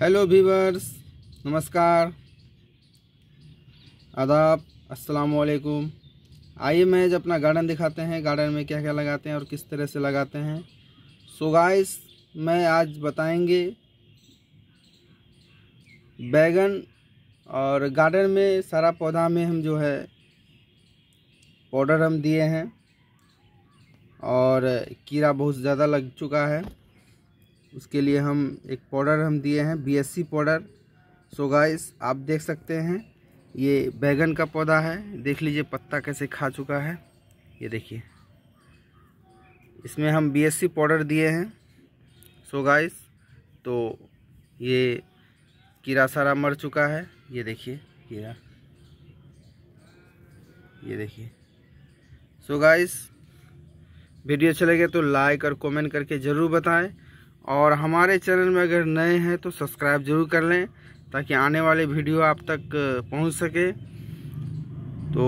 hello viewers नमस्कार आदाब अस्सलाम वालेकुम आइए मैं आज अपना गार्डन दिखाते हैं गार्डन में क्या क्या लगाते हैं और किस तरह से लगाते हैं सो गाइस मैं आज बताएंगे बैगन और गार्डन में सारा पौधा में हम जो है पाउडर हम दिए हैं और कीड़ा बहुत ज़्यादा लग चुका है उसके लिए हम एक पाउडर हम दिए हैं बीएससी पाउडर सो गाइस आप देख सकते हैं ये बैगन का पौधा है देख लीजिए पत्ता कैसे खा चुका है ये देखिए इसमें हम बीएससी पाउडर दिए हैं सो गाइस तो ये कीड़ा सारा मर चुका है ये देखिए कीड़ा ये देखिए सो गाइस वीडियो अच्छा लगे तो लाइक और कमेंट करके ज़रूर बताएं और हमारे चैनल में अगर नए हैं तो सब्सक्राइब जरूर कर लें ताकि आने वाले वीडियो आप तक पहुंच सके तो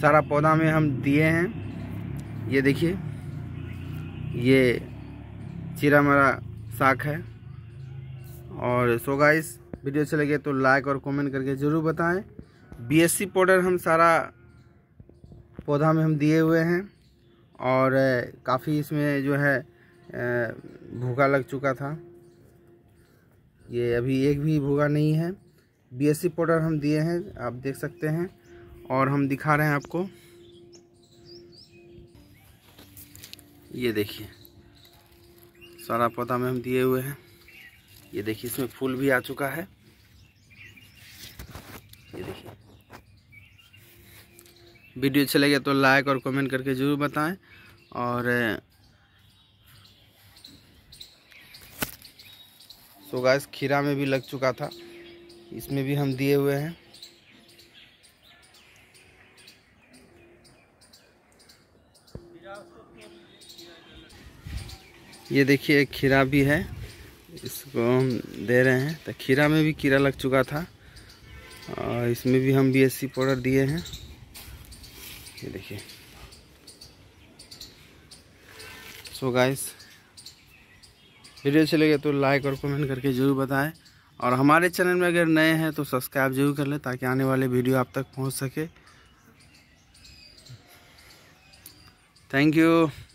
सारा पौधा में हम दिए हैं ये देखिए ये चिरा मरा साख है और सो गाइस वीडियो अच्छे लगे तो लाइक और कमेंट करके ज़रूर बताएं बीएससी पाउडर हम सारा पौधा में हम दिए हुए हैं और काफ़ी इसमें जो है भूखा लग चुका था ये अभी एक भी भूखा नहीं है बीएससी पाउडर हम दिए हैं आप देख सकते हैं और हम दिखा रहे हैं आपको ये देखिए सारा पौधा में हम दिए हुए हैं ये देखिए इसमें फूल भी आ चुका है ये देखिए वीडियो अच्छा लगे तो लाइक और कमेंट करके ज़रूर बताएं और सो तो गैस खीरा में भी लग चुका था इसमें भी हम दिए हुए हैं ये देखिए खीरा भी है इसको हम दे रहे हैं तो खीरा में भी कीड़ा लग चुका था और इसमें भी हम बीएससी पाउडर दिए हैं ये देखिए सो गाइस वीडियो अच्छी लगे तो लाइक और कमेंट करके ज़रूर बताएं और हमारे चैनल में अगर नए हैं तो सब्सक्राइब जरूर कर लें ताकि आने वाले वीडियो आप तक पहुंच सके थैंक यू